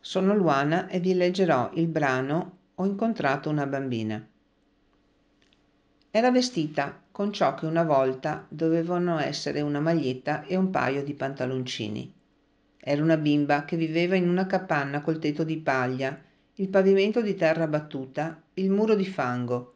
Sono Luana e vi leggerò il brano Ho incontrato una bambina. Era vestita con ciò che una volta dovevano essere una maglietta e un paio di pantaloncini era una bimba che viveva in una capanna col tetto di paglia il pavimento di terra battuta il muro di fango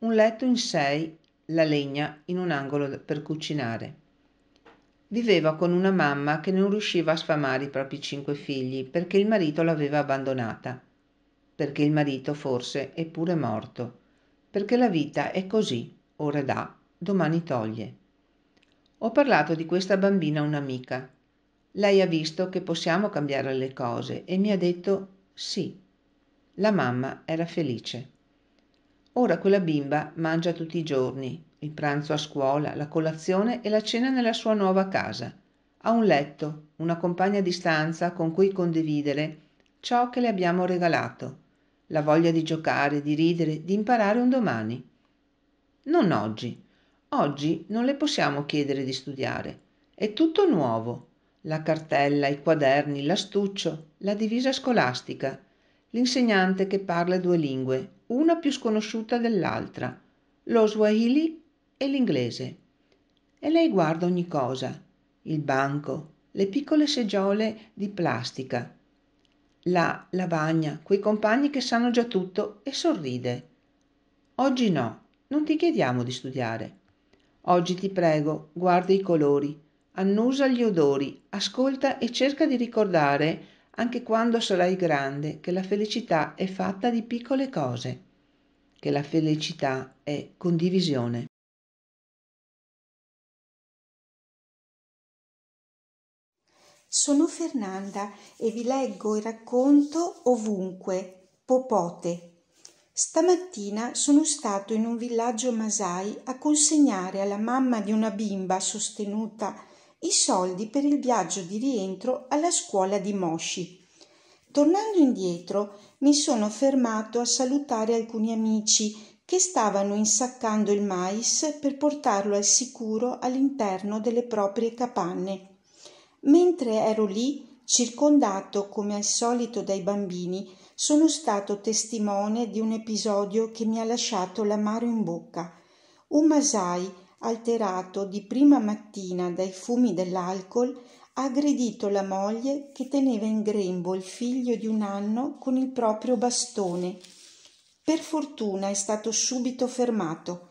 un letto in sei la legna in un angolo per cucinare viveva con una mamma che non riusciva a sfamare i propri cinque figli perché il marito l'aveva abbandonata perché il marito forse è pure morto perché la vita è così ora dà domani toglie ho parlato di questa bambina a un'amica lei ha visto che possiamo cambiare le cose e mi ha detto sì. La mamma era felice. Ora quella bimba mangia tutti i giorni, il pranzo a scuola, la colazione e la cena nella sua nuova casa. Ha un letto, una compagna di stanza con cui condividere ciò che le abbiamo regalato, la voglia di giocare, di ridere, di imparare un domani. Non oggi. Oggi non le possiamo chiedere di studiare. È tutto nuovo la cartella i quaderni l'astuccio la divisa scolastica l'insegnante che parla due lingue una più sconosciuta dell'altra lo swahili e l'inglese e lei guarda ogni cosa il banco le piccole seggiole di plastica là lavagna quei compagni che sanno già tutto e sorride oggi no non ti chiediamo di studiare oggi ti prego guarda i colori annusa gli odori, ascolta e cerca di ricordare, anche quando sarai grande, che la felicità è fatta di piccole cose, che la felicità è condivisione. Sono Fernanda e vi leggo il racconto ovunque, Popote. Stamattina sono stato in un villaggio Masai a consegnare alla mamma di una bimba sostenuta i soldi per il viaggio di rientro alla scuola di Moshi. Tornando indietro, mi sono fermato a salutare alcuni amici che stavano insaccando il mais per portarlo al sicuro all'interno delle proprie capanne. Mentre ero lì, circondato come al solito dai bambini, sono stato testimone di un episodio che mi ha lasciato l'amaro in bocca. Un masai alterato di prima mattina dai fumi dell'alcol, ha aggredito la moglie che teneva in grembo il figlio di un anno con il proprio bastone. Per fortuna è stato subito fermato.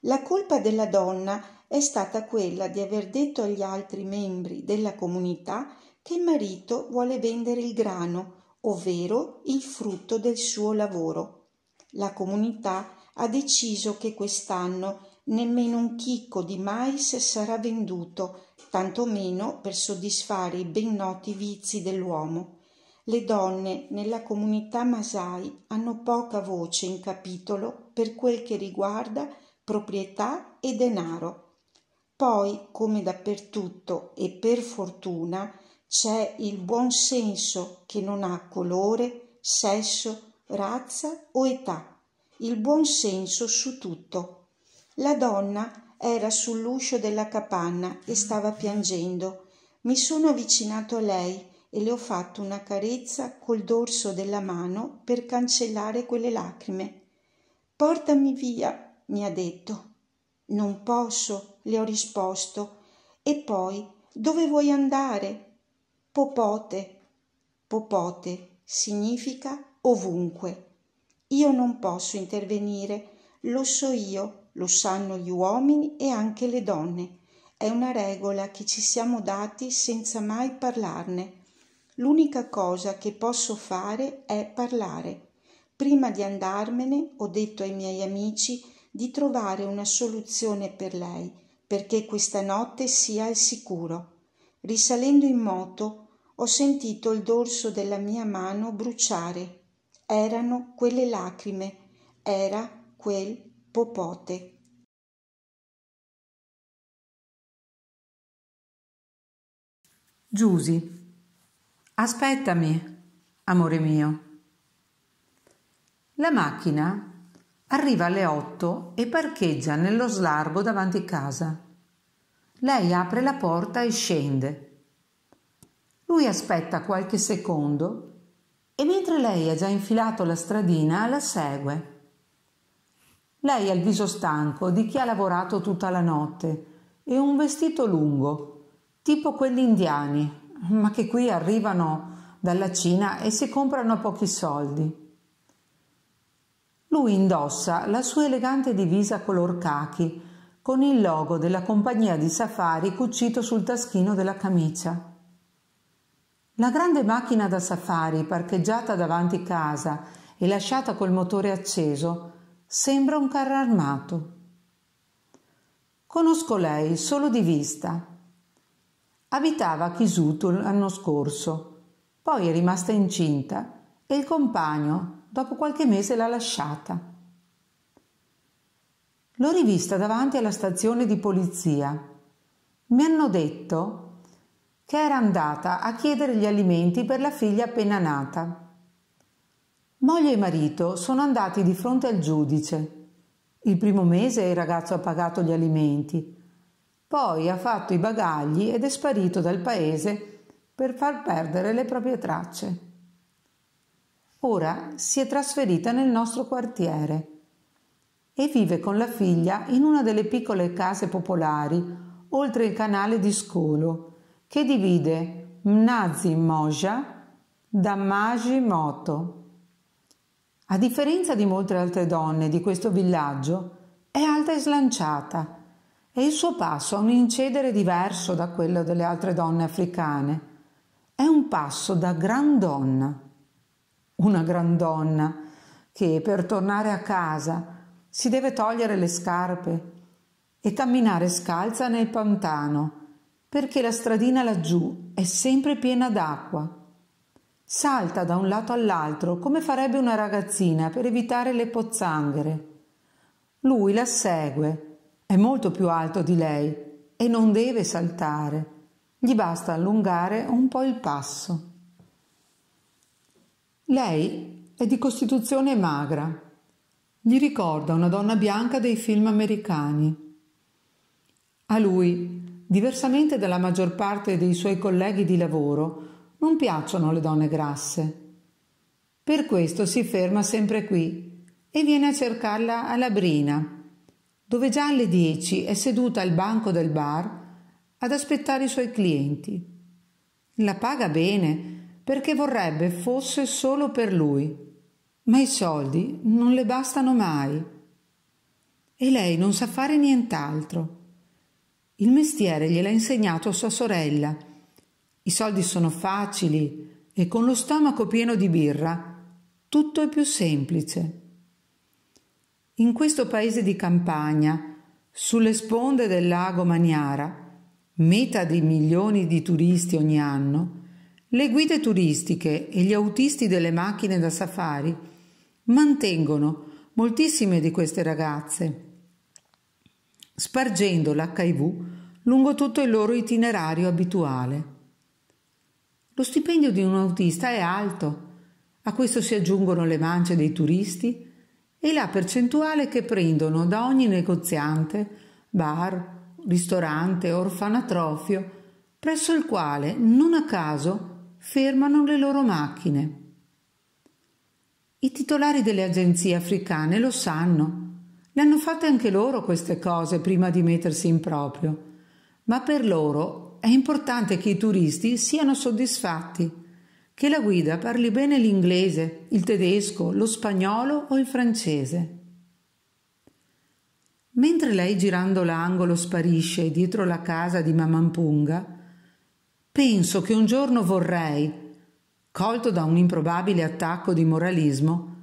La colpa della donna è stata quella di aver detto agli altri membri della comunità che il marito vuole vendere il grano, ovvero il frutto del suo lavoro. La comunità ha deciso che quest'anno nemmeno un chicco di mais sarà venduto, tanto meno per soddisfare i ben noti vizi dell'uomo. Le donne nella comunità Masai hanno poca voce in capitolo per quel che riguarda proprietà e denaro. Poi, come dappertutto e per fortuna, c'è il buon senso che non ha colore, sesso, razza o età. Il buon senso su tutto. La donna era sull'uscio della capanna e stava piangendo. Mi sono avvicinato a lei e le ho fatto una carezza col dorso della mano per cancellare quelle lacrime. Portami via, mi ha detto. Non posso, le ho risposto. E poi, dove vuoi andare? Popote. Popote significa ovunque. Io non posso intervenire, lo so io lo sanno gli uomini e anche le donne. È una regola che ci siamo dati senza mai parlarne. L'unica cosa che posso fare è parlare. Prima di andarmene ho detto ai miei amici di trovare una soluzione per lei, perché questa notte sia al sicuro. Risalendo in moto ho sentito il dorso della mia mano bruciare. Erano quelle lacrime, era quel popote Giusi. Aspettami, amore mio. La macchina arriva alle otto e parcheggia nello slargo davanti casa. Lei apre la porta e scende. Lui aspetta qualche secondo e mentre lei ha già infilato la stradina la segue. Lei ha il viso stanco di chi ha lavorato tutta la notte e un vestito lungo, tipo quelli indiani, ma che qui arrivano dalla Cina e si comprano a pochi soldi. Lui indossa la sua elegante divisa color khaki con il logo della compagnia di safari cucito sul taschino della camicia. La grande macchina da safari parcheggiata davanti casa e lasciata col motore acceso Sembra un carro armato. Conosco lei solo di vista. Abitava a Chisuto l'anno scorso, poi è rimasta incinta e il compagno, dopo qualche mese, l'ha lasciata. L'ho rivista davanti alla stazione di polizia. Mi hanno detto che era andata a chiedere gli alimenti per la figlia appena nata. Moglie e marito sono andati di fronte al giudice. Il primo mese il ragazzo ha pagato gli alimenti, poi ha fatto i bagagli ed è sparito dal paese per far perdere le proprie tracce. Ora si è trasferita nel nostro quartiere e vive con la figlia in una delle piccole case popolari oltre il canale di Scolo che divide Mnazi Moja da Maji Moto. A differenza di molte altre donne di questo villaggio, è alta e slanciata e il suo passo ha un incedere diverso da quello delle altre donne africane. È un passo da gran donna. Una gran donna che per tornare a casa si deve togliere le scarpe e camminare scalza nel pantano, perché la stradina laggiù è sempre piena d'acqua Salta da un lato all'altro come farebbe una ragazzina per evitare le pozzanghere. Lui la segue, è molto più alto di lei e non deve saltare, gli basta allungare un po' il passo. Lei è di costituzione magra, gli ricorda una donna bianca dei film americani. A lui, diversamente dalla maggior parte dei suoi colleghi di lavoro, non piacciono le donne grasse. Per questo si ferma sempre qui e viene a cercarla a Labrina, dove già alle 10 è seduta al banco del bar ad aspettare i suoi clienti. La paga bene perché vorrebbe fosse solo per lui, ma i soldi non le bastano mai. E lei non sa fare nient'altro. Il mestiere gliel'ha insegnato sua sorella i soldi sono facili e con lo stomaco pieno di birra tutto è più semplice. In questo paese di campagna, sulle sponde del lago Maniara, meta di milioni di turisti ogni anno, le guide turistiche e gli autisti delle macchine da safari mantengono moltissime di queste ragazze, spargendo l'HIV lungo tutto il loro itinerario abituale. Lo stipendio di un autista è alto. A questo si aggiungono le mance dei turisti e la percentuale che prendono da ogni negoziante, bar, ristorante, orfanatrofio, presso il quale, non a caso, fermano le loro macchine. I titolari delle agenzie africane lo sanno. Le hanno fatte anche loro queste cose prima di mettersi in proprio, ma per loro è importante che i turisti siano soddisfatti, che la guida parli bene l'inglese, il tedesco, lo spagnolo o il francese. Mentre lei girando l'angolo sparisce dietro la casa di Mamampunga, penso che un giorno vorrei, colto da un improbabile attacco di moralismo,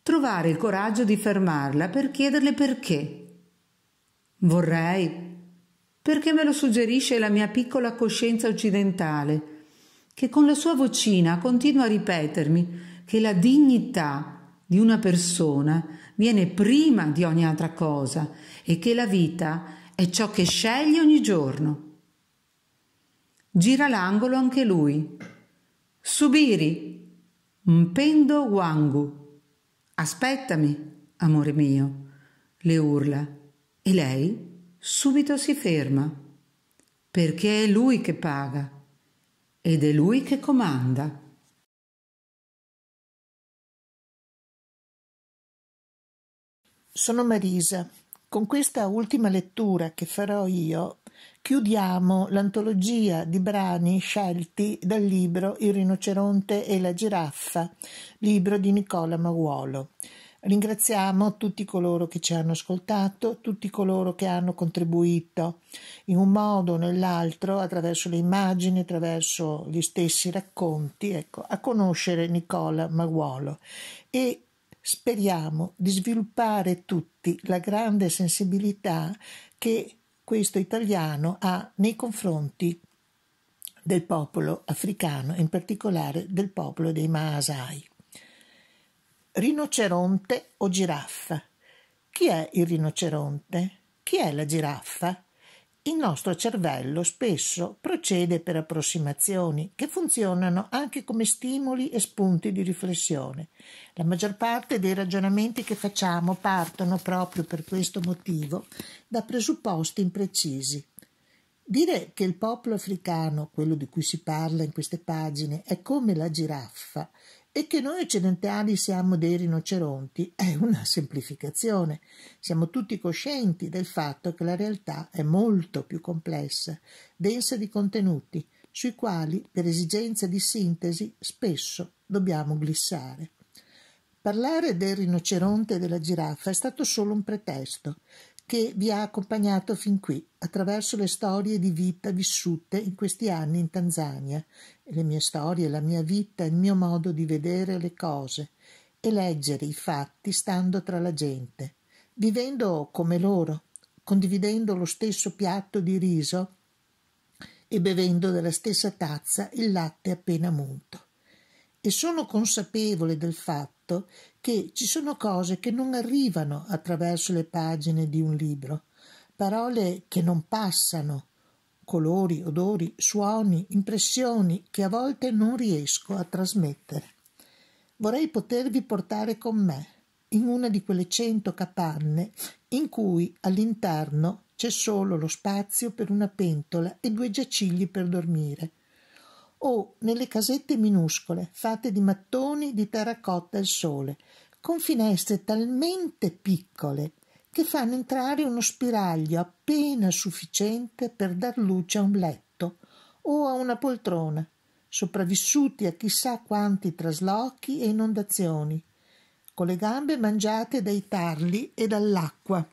trovare il coraggio di fermarla per chiederle perché. Vorrei perché me lo suggerisce la mia piccola coscienza occidentale, che con la sua vocina continua a ripetermi che la dignità di una persona viene prima di ogni altra cosa e che la vita è ciò che sceglie ogni giorno. Gira l'angolo anche lui. Subiri, Mpendo Wangu. Aspettami, amore mio, le urla. E lei subito si ferma, perché è lui che paga ed è lui che comanda. Sono Marisa. Con questa ultima lettura che farò io chiudiamo l'antologia di brani scelti dal libro Il rinoceronte e la giraffa, libro di Nicola Maguolo. Ringraziamo tutti coloro che ci hanno ascoltato, tutti coloro che hanno contribuito in un modo o nell'altro, attraverso le immagini, attraverso gli stessi racconti, ecco, a conoscere Nicola Maguolo e speriamo di sviluppare tutti la grande sensibilità che questo italiano ha nei confronti del popolo africano, in particolare del popolo dei Maasai. Rinoceronte o giraffa? Chi è il rinoceronte? Chi è la giraffa? Il nostro cervello spesso procede per approssimazioni che funzionano anche come stimoli e spunti di riflessione. La maggior parte dei ragionamenti che facciamo partono proprio per questo motivo da presupposti imprecisi. Dire che il popolo africano, quello di cui si parla in queste pagine, è come la giraffa e che noi occidentali siamo dei rinoceronti è una semplificazione. Siamo tutti coscienti del fatto che la realtà è molto più complessa, densa di contenuti, sui quali, per esigenza di sintesi, spesso dobbiamo glissare. Parlare del rinoceronte e della giraffa è stato solo un pretesto che vi ha accompagnato fin qui attraverso le storie di vita vissute in questi anni in Tanzania, le mie storie, la mia vita, il mio modo di vedere le cose e leggere i fatti stando tra la gente, vivendo come loro, condividendo lo stesso piatto di riso e bevendo della stessa tazza il latte appena munto. E sono consapevole del fatto fatto che ci sono cose che non arrivano attraverso le pagine di un libro, parole che non passano, colori, odori, suoni, impressioni che a volte non riesco a trasmettere. Vorrei potervi portare con me in una di quelle cento capanne in cui all'interno c'è solo lo spazio per una pentola e due giacigli per dormire o nelle casette minuscole fatte di mattoni di terracotta al sole, con finestre talmente piccole che fanno entrare uno spiraglio appena sufficiente per dar luce a un letto o a una poltrona, sopravvissuti a chissà quanti traslochi e inondazioni, con le gambe mangiate dai tarli e dall'acqua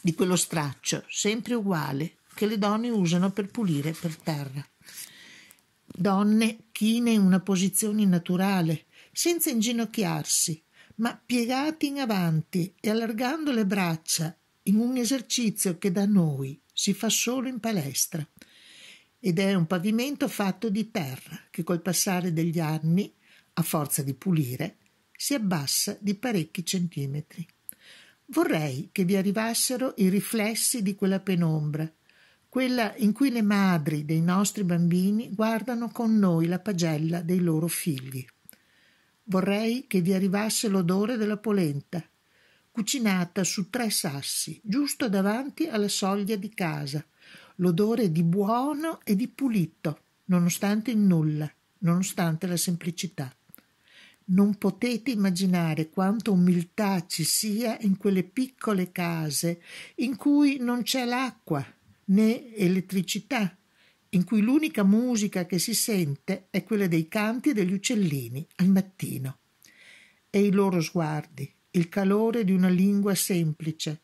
di quello straccio, sempre uguale, che le donne usano per pulire per terra donne chine in una posizione naturale, senza inginocchiarsi, ma piegati in avanti e allargando le braccia, in un esercizio che da noi si fa solo in palestra. Ed è un pavimento fatto di terra che col passare degli anni, a forza di pulire, si abbassa di parecchi centimetri. Vorrei che vi arrivassero i riflessi di quella penombra quella in cui le madri dei nostri bambini guardano con noi la pagella dei loro figli. Vorrei che vi arrivasse l'odore della polenta, cucinata su tre sassi, giusto davanti alla soglia di casa, l'odore di buono e di pulito, nonostante il nulla, nonostante la semplicità. Non potete immaginare quanta umiltà ci sia in quelle piccole case in cui non c'è l'acqua, né elettricità, in cui l'unica musica che si sente è quella dei canti degli uccellini al mattino. E i loro sguardi, il calore di una lingua semplice,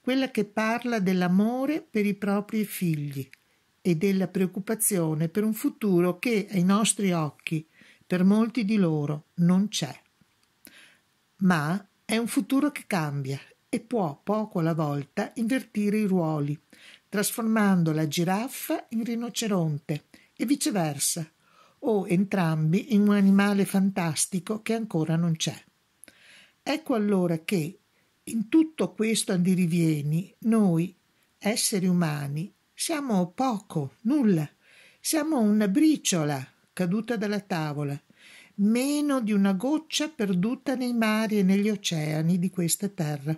quella che parla dell'amore per i propri figli e della preoccupazione per un futuro che ai nostri occhi, per molti di loro, non c'è. Ma è un futuro che cambia e può poco alla volta invertire i ruoli, trasformando la giraffa in rinoceronte e viceversa, o entrambi in un animale fantastico che ancora non c'è. Ecco allora che, in tutto questo andirivieni, noi, esseri umani, siamo poco, nulla. Siamo una briciola caduta dalla tavola, meno di una goccia perduta nei mari e negli oceani di questa terra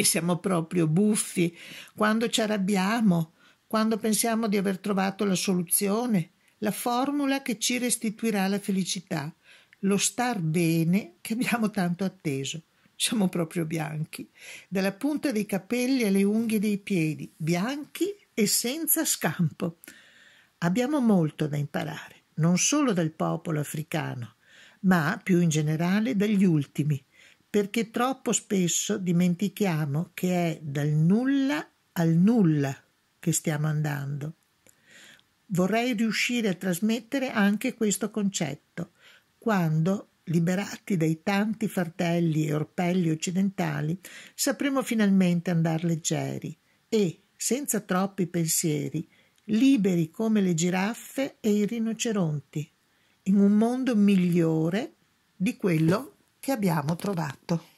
e siamo proprio buffi quando ci arrabbiamo, quando pensiamo di aver trovato la soluzione, la formula che ci restituirà la felicità, lo star bene che abbiamo tanto atteso. Siamo proprio bianchi, dalla punta dei capelli alle unghie dei piedi, bianchi e senza scampo. Abbiamo molto da imparare, non solo dal popolo africano, ma più in generale dagli ultimi, perché troppo spesso dimentichiamo che è dal nulla al nulla che stiamo andando. Vorrei riuscire a trasmettere anche questo concetto, quando, liberati dai tanti fardelli e orpelli occidentali, sapremo finalmente andare leggeri e, senza troppi pensieri, liberi come le giraffe e i rinoceronti, in un mondo migliore di quello che abbiamo trovato.